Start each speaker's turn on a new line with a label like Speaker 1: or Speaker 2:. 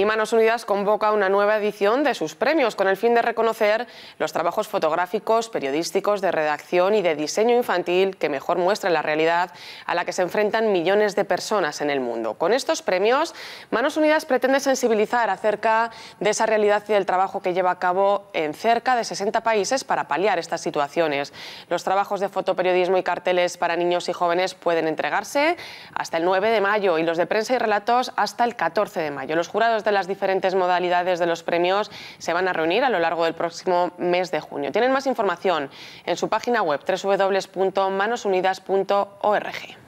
Speaker 1: y Manos Unidas convoca una nueva edición de sus premios con el fin de reconocer los trabajos fotográficos, periodísticos, de redacción y de diseño infantil que mejor muestran la realidad a la que se enfrentan millones de personas en el mundo. Con estos premios, Manos Unidas pretende sensibilizar acerca de esa realidad y del trabajo que lleva a cabo en cerca de 60 países para paliar estas situaciones. Los trabajos de fotoperiodismo y carteles para niños y jóvenes pueden entregarse hasta el 9 de mayo y los de prensa y relatos hasta el 14 de mayo. Los jurados las diferentes modalidades de los premios se van a reunir a lo largo del próximo mes de junio. Tienen más información en su página web www.manosunidas.org.